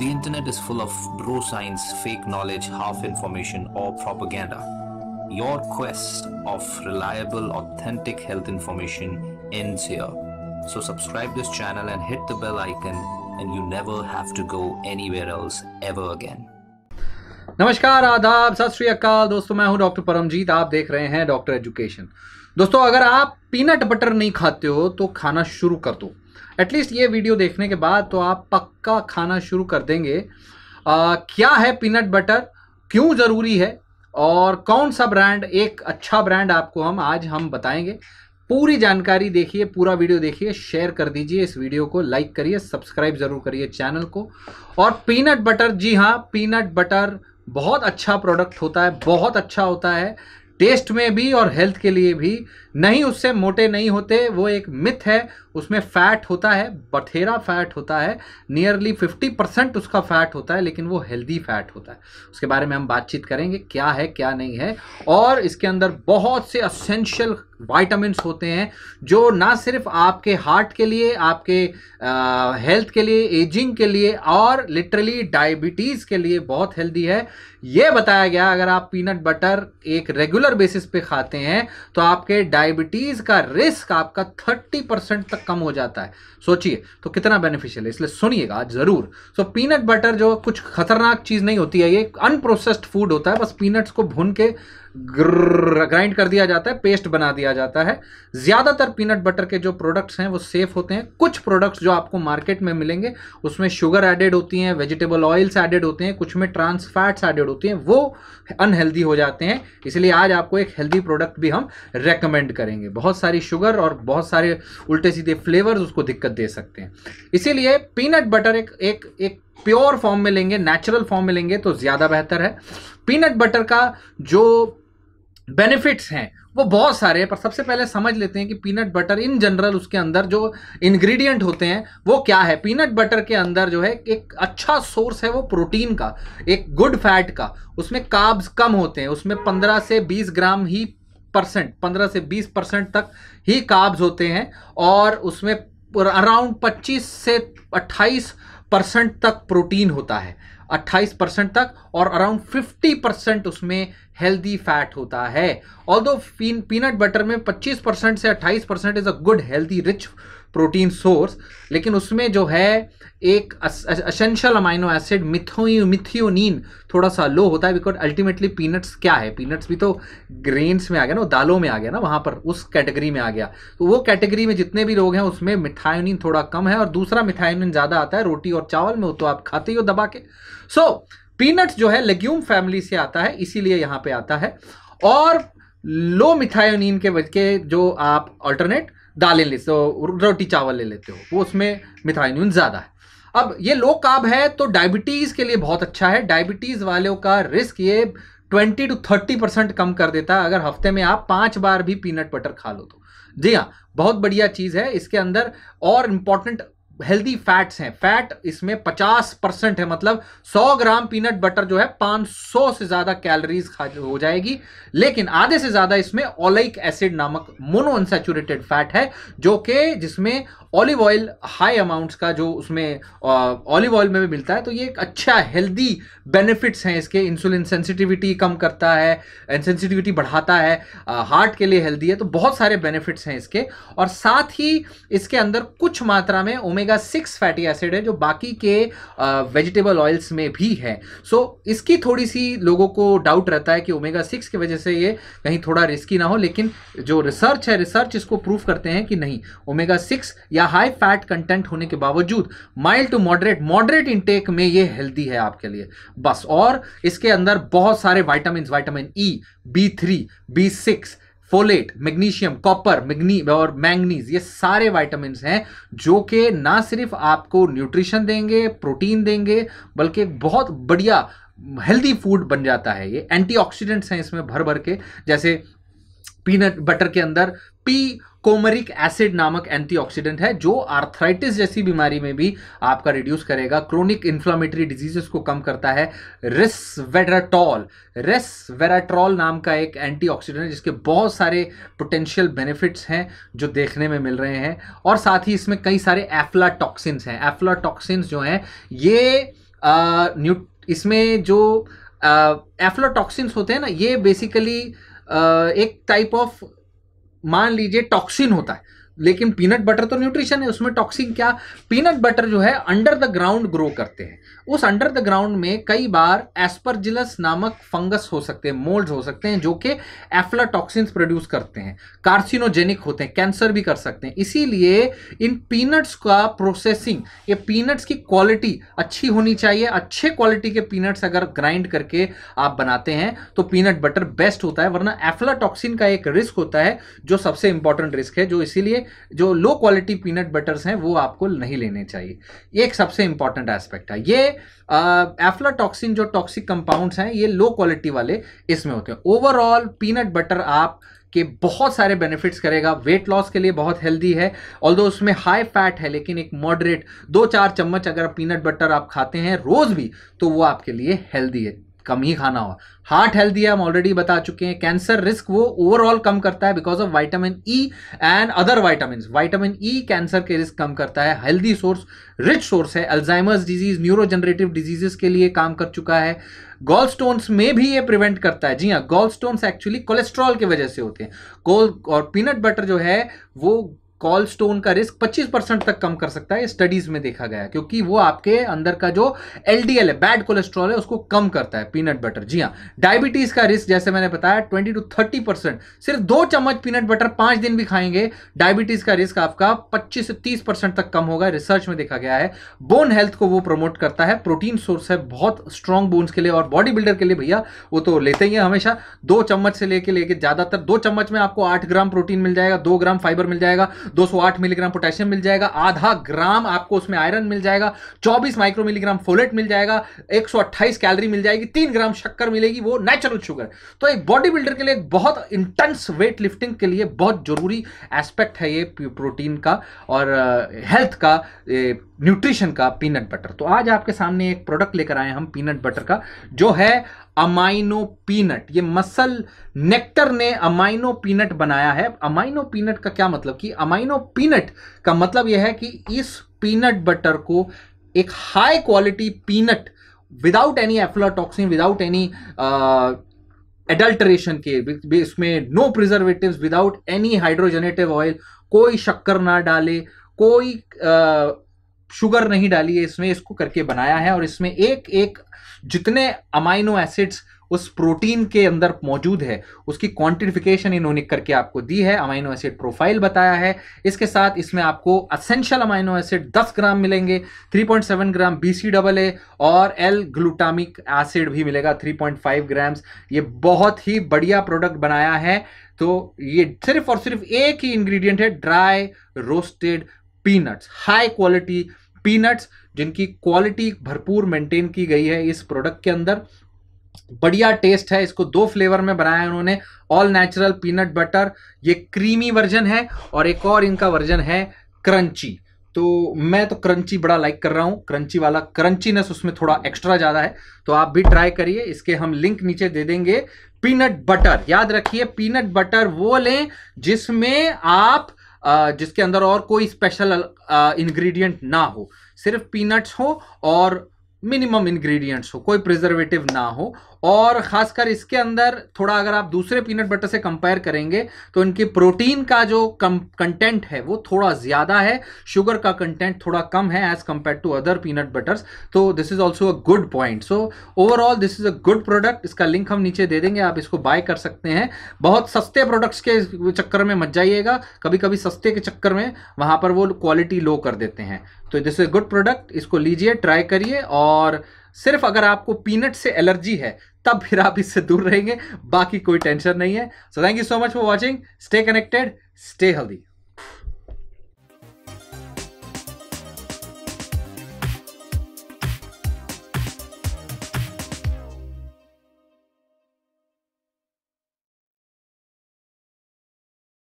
The internet is full of bro science, fake knowledge, half information, or propaganda. Your quest of reliable, authentic health information ends here. So subscribe this channel and hit the bell icon and you never have to go anywhere else ever again. नमस्कार आदाब सत श्री अकाल दोस्तों मैं हूं doctor Paramjit आप देख रहे हैं डॉक्टर एजुकेशन दोस्तों अगर आप पीनट बटर नहीं खाते हो तो खाना शुरू कर दो एटलीस्ट ये वीडियो देखने के बाद तो आप पक्का खाना शुरू कर देंगे आ, क्या है पीनट बटर क्यों ज़रूरी है और कौन सा ब्रांड एक अच्छा ब्रांड आपको हम आज हम बताएंगे पूरी जानकारी देखिए पूरा वीडियो देखिए शेयर कर दीजिए इस वीडियो को लाइक करिए सब्सक्राइब ज़रूर करिए चैनल को और पीनट बटर जी हाँ पीनट बटर बहुत अच्छा प्रोडक्ट होता है बहुत अच्छा होता है टेस्ट में भी और हेल्थ के लिए भी नहीं उससे मोटे नहीं होते वो एक मिथ है उसमें फैट होता है बथेरा फैट होता है नियरली फिफ्टी परसेंट उसका फैट होता है लेकिन वो हेल्दी फैट होता है उसके बारे में हम बातचीत करेंगे क्या है क्या नहीं है और इसके अंदर बहुत से असेंशियल वाइटामस होते हैं जो ना सिर्फ आपके हार्ट के लिए आपके आ, हेल्थ के लिए एजिंग के लिए और लिटरली डायबिटीज़ के लिए बहुत हेल्दी है ये बताया गया अगर आप पीनट बटर एक रेगुलर बेसिस पे खाते हैं तो आपके डायबिटीज़ का रिस्क आपका थर्टी परसेंट तक कम हो जाता है सोचिए तो कितना बेनिफिशियल है इसलिए सुनिएगा ज़रूर सो so, पीनट बटर जो कुछ खतरनाक चीज़ नहीं होती है ये अनप्रोसेस्ड फूड होता है बस पीनट्स को भून के ग्राइंड कर दिया जाता है पेस्ट बना दिया जाता है ज़्यादातर पीनट बटर के जो प्रोडक्ट्स हैं वो सेफ होते हैं कुछ प्रोडक्ट्स जो आपको मार्केट में मिलेंगे उसमें शुगर एडेड होती हैं वेजिटेबल ऑयल्स एडेड होते हैं कुछ में ट्रांस फैट्स एडेड होती हैं वो अनहेल्दी हो जाते हैं इसलिए आज आपको एक हेल्दी प्रोडक्ट भी हम रेकमेंड करेंगे बहुत सारी शुगर और बहुत सारे उल्टे सीधे फ्लेवर्स उसको दिक्कत दे सकते हैं इसीलिए पीनट बटर एक एक एक प्योर फॉर्म में लेंगे नेचुरल फॉर्म में लेंगे तो ज़्यादा बेहतर है पीनट बटर का जो बेनिफिट्स हैं वो बहुत सारे हैं पर सबसे पहले समझ लेते हैं कि पीनट बटर इन जनरल उसके अंदर जो इंग्रेडिएंट होते हैं वो क्या है पीनट बटर के अंदर जो है एक अच्छा सोर्स है वो प्रोटीन का एक गुड फैट का उसमें काब्स कम होते हैं उसमें 15 से 20 ग्राम ही परसेंट 15 से 20 परसेंट तक ही काब्स होते हैं और उसमें अराउंड पच्चीस से अट्ठाईस परसेंट तक प्रोटीन होता है 28 परसेंट तक और अराउंड 50 परसेंट उसमें हेल्दी फैट होता है ऑल दो पीनट बटर में 25 परसेंट से 28 percent is a good healthy rich protein source लेकिन उसमें जो है एक असेंशियल अमाइनो एसिड मिथोयू मिथियोनिन थोड़ा सा लो होता है बिकॉज अल्टीमेटली पीनट्स क्या है पीनट्स भी तो ग्रेन्स में आ गया ना दालों में आ गया ना वहाँ पर उस कैटेगरी में आ गया तो वो कैटेगरी में जितने भी लोग हैं उसमें मिथायोनिन थोड़ा कम है और दूसरा मिथायोनिन ज़्यादा आता है रोटी और चावल में वो तो आप खाते ही हो दबा के सो so, पीनट्स जो है लेग्यूम फैमिली से आता है इसीलिए यहाँ पर आता है और लो मिथायोनिन के के जो आप ऑल्टरनेट दालें ले रोटी चावल ले लेते हो वो उसमें मिथाइनिन ज़्यादा है अब ये लो काब है तो डायबिटीज़ के लिए बहुत अच्छा है डायबिटीज़ वालों का रिस्क ये 20 टू 30 परसेंट कम कर देता है अगर हफ्ते में आप पाँच बार भी पीनट बटर खा लो तो जी हाँ बहुत बढ़िया चीज़ है इसके अंदर और इम्पॉर्टेंट हेल्दी फैट्स हैं फैट इसमें 50 परसेंट है मतलब 100 ग्राम पीनट बटर जो है 500 से ज़्यादा कैलोरीज हो जाएगी लेकिन आधे से ज़्यादा इसमें ओलाइक एसिड नामक मोनो अनसेचुरेटेड फैट है जो कि जिसमें ऑलिव ऑयल हाई अमाउंट्स का जो उसमें ऑलिव ऑयल में भी मिलता है तो ये एक अच्छा हेल्दी बेनिफिट्स हैं इसके इंसुलिन सेंसिटिविटी कम करता है सेंसिटिविटी बढ़ाता है हार्ट के लिए हेल्दी है तो बहुत सारे बेनिफिट्स हैं इसके और साथ ही इसके अंदर कुछ मात्रा में ओमेगा सिक्स फैटी एसिड है जो बाकी के वेजिटेबल ऑयल्स में भी है सो so, इसकी थोड़ी सी लोगों को डाउट रहता है कि ओमेगा सिक्स की वजह से ये कहीं थोड़ा रिस्की ना हो लेकिन जो रिसर्च है रिसर्च इसको प्रूव करते हैं कि नहीं ओमेगा सिक्स या या हाई फैट कंटेंट होने के बावजूद mild to moderate moderate intake में ये हेल्दी है आपके लिए बस और इसके अंदर बहुत सारे vitamin vitamin E B three B six folate magnesium copper मैग्नी और मैंगनीज ये सारे वाइटामिन हैं जो कि ना सिर्फ आपको न्यूट्रिशन देंगे प्रोटीन देंगे बल्कि बहुत बढ़िया हेल्दी फूड बन जाता है ये एंटीऑक्सीडेंट्स हैं इसमें भर भर के जैसे पीनट बटर के अंदर पी कोमरिक एसिड नामक एंटीऑक्सीडेंट है जो आर्थराइटिस जैसी बीमारी में भी आपका रिड्यूस करेगा क्रोनिक इन्फ्लामेटरी डिजीजेस को कम करता है रिसवेराटॉल रिसवेराट्रॉल नाम का एक एंटीऑक्सीडेंट जिसके बहुत सारे पोटेंशियल बेनिफिट्स हैं जो देखने में मिल रहे हैं और साथ ही इसमें कई सारे एफ्लाटॉक्सिन्स हैं एफ्लाटॉक्सिन्स जो हैं ये न्यू इसमें जो एफ्लाटॉक्सिन्स होते हैं ना ये बेसिकली आ, एक टाइप ऑफ मान लीजिए टॉक्सिन होता है लेकिन पीनट बटर तो न्यूट्रिशन है उसमें टॉक्सिन क्या पीनट बटर जो है अंडर द ग्राउंड ग्रो करते हैं उस अंडर द ग्राउंड में कई बार एस्परजिलस नामक फंगस हो सकते हैं मोल्ड हो सकते हैं जो कि एफ्लाटॉक्सिन प्रोड्यूस करते हैं कार्सिनोजेनिक होते हैं कैंसर भी कर सकते हैं इसीलिए इन पीनट्स का प्रोसेसिंग ये पीनट्स की क्वालिटी अच्छी होनी चाहिए अच्छे क्वालिटी के पीनट्स अगर ग्राइंड करके आप बनाते हैं तो पीनट बटर बेस्ट होता है वरना एफ्लाटॉक्सिन का एक रिस्क होता है जो सबसे इंपॉर्टेंट रिस्क है जो इसीलिए जो लो क्वालिटी पीनट बटर्स हैं वो आपको नहीं लेने चाहिए ये एक सबसे इंपॉर्टेंट एस्पेक्ट है ये एफ्लाटॉक्सिन जो टॉक्सिक कंपाउंड्स हैं ये लो क्वालिटी वाले इसमें होते हैं ओवरऑल पीनट बटर आप के बहुत सारे बेनिफिट्स करेगा वेट लॉस के लिए बहुत हेल्दी है ऑल उसमें हाई फैट है लेकिन एक मॉडरेट दो चार चम्मच अगर पीनट बटर आप खाते हैं रोज़ भी तो वो आपके लिए हेल्दी है कम ही खाना हो हार्ट हेल्दी है हम ऑलरेडी बता चुके हैं कैंसर रिस्क वो ओवरऑल कम करता है because of vitamin E and other vitamin vitamin E cancer के रिस्क कम करता है हेल्दी सोर्स रिच सोर्स है अल्जाइमर्स डिजीज न्यूरोजनरेटिव डिजीजेस के लिए काम कर चुका है गोल स्टोन्स में भी ये प्रिवेंट करता है जी हाँ गोल स्टोन्स एक्चुअली कोलेस्ट्रॉल की वजह से होते हैं गोल और पीनट बटर जो है वो कॉल स्टोन का रिस्क 25 परसेंट तक कम कर सकता है स्टडीज में देखा गया क्योंकि वो आपके अंदर का जो एल है बैड कोलेस्ट्रॉल है उसको कम करता है पीनट बटर जी हाँ डायबिटीज का रिस्क जैसे मैंने बताया 20 टू 30 परसेंट सिर्फ दो चम्मच पीनट बटर पांच दिन भी खाएंगे डायबिटीज का रिस्क आपका पच्चीस से तीस परसेंट तक कम होगा रिसर्च में देखा गया है बोन हेल्थ को वो प्रमोट करता है प्रोटीन सोर्स है बहुत स्ट्रांग बोन्स के लिए और बॉडी बिल्डर के लिए भैया वो तो लेते ही है हमेशा दो चम्मच से लेके लेके ज्यादातर दो चम्मच में आपको आठ ग्राम प्रोटीन मिल जाएगा दो ग्राम फाइबर मिल जाएगा 208 मिलीग्राम पोटेशियम मिल जाएगा आधा ग्राम आपको उसमें आयरन मिल जाएगा 24 माइक्रो मिलीग्राम फोलेट मिल जाएगा 128 कैलोरी मिल जाएगी तीन ग्राम शक्कर मिलेगी वो नेचुरल शुगर तो एक बॉडी बिल्डर के लिए बहुत इंटेंस वेट लिफ्टिंग के लिए बहुत जरूरी एस्पेक्ट है ये प्रोटीन का और हेल्थ uh, का न्यूट्रिशन का पीनट बटर तो आज आपके सामने एक प्रोडक्ट लेकर आए हम पीनट बटर का जो है अमाइनो पीनट ये मसल नेक्टर ने अमाइनो पीनट बनाया है अमाइनो पीनट का क्या मतलब कि अमाइनो पीनट का मतलब यह है कि इस पीनट बटर को एक high quality peanut without any aflatoxin without any adulteration के इसमें no preservative without any hydrogenated oil कोई शक्कर ना डाले कोई uh, शुगर नहीं डाली है इसमें इसको करके बनाया है और इसमें एक एक जितने अमाइनो एसिड्स उस प्रोटीन के अंदर मौजूद है उसकी क्वांटिफिकेशन इन्होंने करके आपको दी है अमाइनो एसिड प्रोफाइल बताया है इसके साथ इसमें आपको असेंशियल अमाइनो एसिड 10 ग्राम मिलेंगे 3.7 ग्राम बी सी डबल ए और एल ग्लूटामिक एसिड भी मिलेगा 3.5 ग्राम्स ये बहुत ही बढ़िया प्रोडक्ट बनाया है तो ये सिर्फ और सिर्फ एक ही इंग्रीडियंट है dry roasted peanuts high quality peanuts जिनकी क्वालिटी भरपूर मेंटेन की गई है इस प्रोडक्ट के अंदर बढ़िया टेस्ट है इसको दो फ्लेवर में बनाया है उन्होंने ऑल नेचुरल पीनट बटर ये क्रीमी वर्जन है और एक और इनका वर्जन है क्रंची तो मैं तो क्रंची बड़ा लाइक कर रहा हूँ क्रंची वाला क्रंचीनेस उसमें थोड़ा एक्स्ट्रा ज़्यादा है तो आप भी ट्राई करिए इसके हम लिंक नीचे दे देंगे पीनट बटर याद रखिए पीनट बटर वो लें जिसमें आप जिसके अंदर और कोई स्पेशल इंग्रेडिएंट ना हो सिर्फ पीनट्स हो और मिनिमम इंग्रेडिएंट्स हो कोई प्रिजर्वेटिव ना हो और ख़ासकर इसके अंदर थोड़ा अगर आप दूसरे पीनट बटर से कंपेयर करेंगे तो इनकी प्रोटीन का जो कम कंटेंट है वो थोड़ा ज़्यादा है शुगर का कंटेंट थोड़ा कम है as compared to other peanut butters तो this is also a good point so overall this is a good product इसका लिंक हम नीचे दे देंगे आप इसको बाय कर सकते हैं बहुत सस्ते प्रोडक्ट्स के चक्कर में मत जाइएगा कभी कभी सस्ते के चक्कर में वहाँ पर वो क्वालिटी लो कर देते हैं तो this is a good product इसको लीजिए ट्राई करिए और सिर्फ अगर आपको पीनट से एलर्जी है तब फिर आप इससे दूर रहेंगे बाकी कोई टेंशन नहीं है so thank you so much for watching stay connected stay healthy